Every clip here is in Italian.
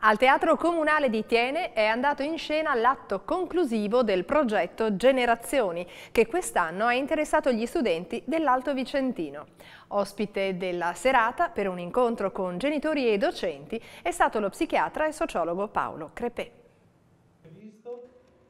Al Teatro Comunale di Tiene è andato in scena l'atto conclusivo del progetto Generazioni, che quest'anno ha interessato gli studenti dell'Alto Vicentino. Ospite della serata per un incontro con genitori e docenti è stato lo psichiatra e sociologo Paolo Crepè.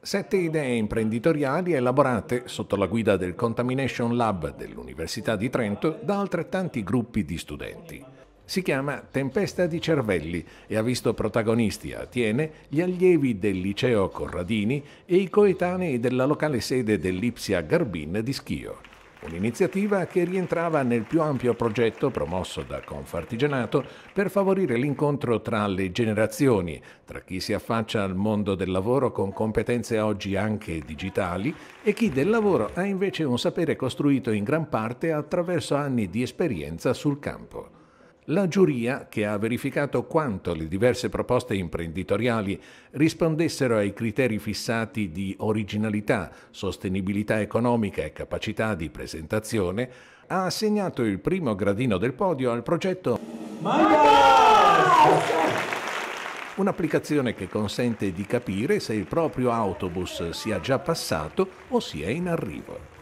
Sette idee imprenditoriali elaborate sotto la guida del Contamination Lab dell'Università di Trento da altrettanti gruppi di studenti. Si chiama Tempesta di cervelli e ha visto protagonisti a Tiene gli allievi del liceo Corradini e i coetanei della locale sede dell'Ipsia Garbin di Schio un'iniziativa che rientrava nel più ampio progetto promosso da Confartigianato per favorire l'incontro tra le generazioni, tra chi si affaccia al mondo del lavoro con competenze oggi anche digitali e chi del lavoro ha invece un sapere costruito in gran parte attraverso anni di esperienza sul campo la giuria, che ha verificato quanto le diverse proposte imprenditoriali rispondessero ai criteri fissati di originalità, sostenibilità economica e capacità di presentazione, ha assegnato il primo gradino del podio al progetto Mangas! Un'applicazione che consente di capire se il proprio autobus sia già passato o sia in arrivo.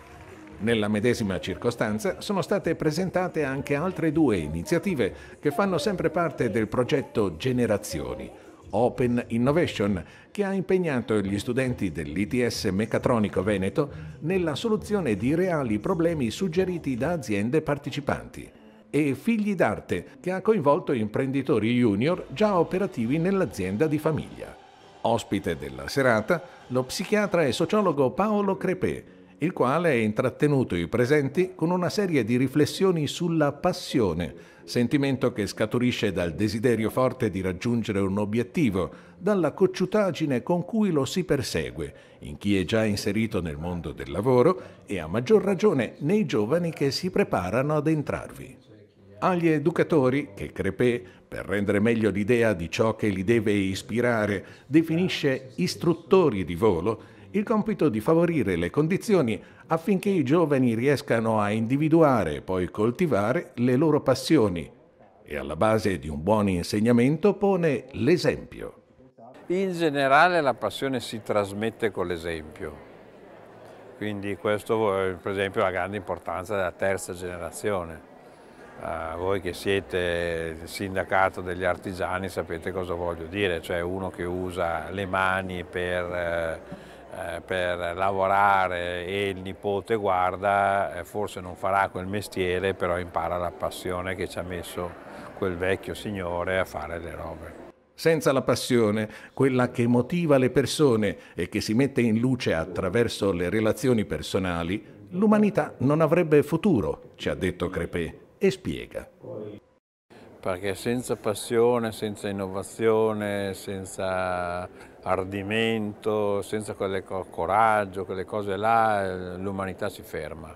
Nella medesima circostanza sono state presentate anche altre due iniziative che fanno sempre parte del progetto Generazioni, Open Innovation, che ha impegnato gli studenti dell'ITS Meccatronico Veneto nella soluzione di reali problemi suggeriti da aziende partecipanti, e Figli d'arte, che ha coinvolto imprenditori junior già operativi nell'azienda di famiglia. Ospite della serata, lo psichiatra e sociologo Paolo Crepè, il quale ha intrattenuto i presenti con una serie di riflessioni sulla passione, sentimento che scaturisce dal desiderio forte di raggiungere un obiettivo, dalla cocciutaggine con cui lo si persegue, in chi è già inserito nel mondo del lavoro e a maggior ragione nei giovani che si preparano ad entrarvi. Agli educatori che Crepé, per rendere meglio l'idea di ciò che li deve ispirare, definisce istruttori di volo, il compito di favorire le condizioni affinché i giovani riescano a individuare e poi coltivare le loro passioni e alla base di un buon insegnamento pone l'esempio. In generale la passione si trasmette con l'esempio, quindi questo è, per esempio la grande importanza della terza generazione. Uh, voi che siete sindacato degli artigiani sapete cosa voglio dire, cioè uno che usa le mani per... Uh, eh, per lavorare e il nipote guarda, eh, forse non farà quel mestiere, però impara la passione che ci ha messo quel vecchio signore a fare le robe. Senza la passione, quella che motiva le persone e che si mette in luce attraverso le relazioni personali, l'umanità non avrebbe futuro, ci ha detto Crepè e spiega perché senza passione, senza innovazione, senza ardimento, senza quel coraggio, quelle cose là, eh, l'umanità si ferma.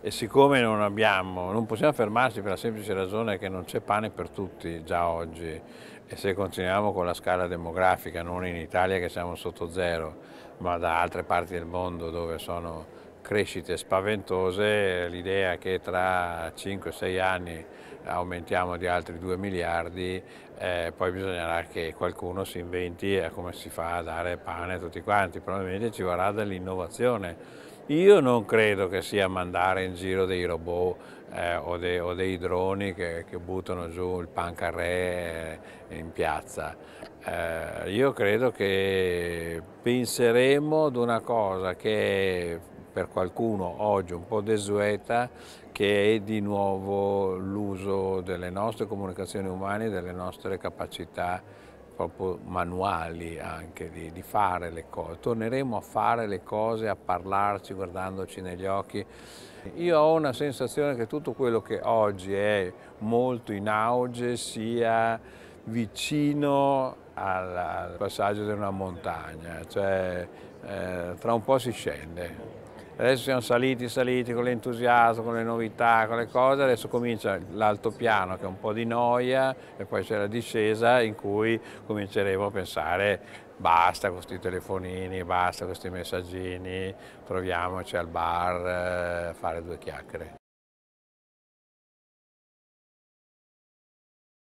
E siccome non abbiamo, non possiamo fermarci per la semplice ragione che non c'è pane per tutti già oggi e se continuiamo con la scala demografica, non in Italia che siamo sotto zero, ma da altre parti del mondo dove sono crescite spaventose, l'idea che tra 5-6 anni aumentiamo di altri 2 miliardi, eh, poi bisognerà che qualcuno si inventi eh, come si fa a dare pane a tutti quanti, probabilmente ci vorrà dell'innovazione. Io non credo che sia mandare in giro dei robot eh, o, de, o, dei droni che, che, buttano giù il pancarré eh, in piazza. Eh, io credo che penseremo ad una cosa che per qualcuno oggi un po' desueta, che è di nuovo l'uso delle nostre comunicazioni umane, delle nostre capacità proprio manuali anche di, di, fare le cose. Torneremo a fare le cose, a parlarci guardandoci negli occhi. Io ho una sensazione che tutto quello che oggi è molto in auge sia vicino al passaggio di una montagna, cioè eh, tra un po' si scende. Adesso siamo saliti, saliti con l'entusiasmo, con le novità, con le cose, adesso comincia l'altopiano che è un po' di noia e poi c'è la discesa in cui cominceremo a pensare basta con questi telefonini, basta con questi messaggini, troviamoci al bar a eh, fare due chiacchiere.